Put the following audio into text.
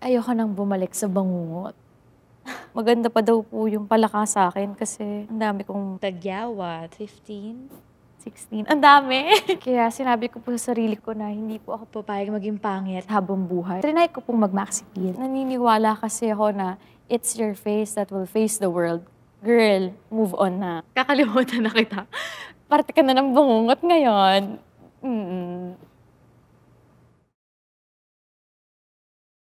ayoko nang bumalik sa bangungot. Maganda pa daw po yung palaka sa akin kasi ang dami kong... Tagyawa, 15? 16. Ang dami. Kaya sinabi ko po sa sarili ko na hindi po ako papayag maging pangit habang buhay. Trinay ko pong mag-maxipil. Naniniwala kasi ako na it's your face that will face the world. Girl, move on na. Kakalimutan na kita. Parte ka na ng bangungot ngayon.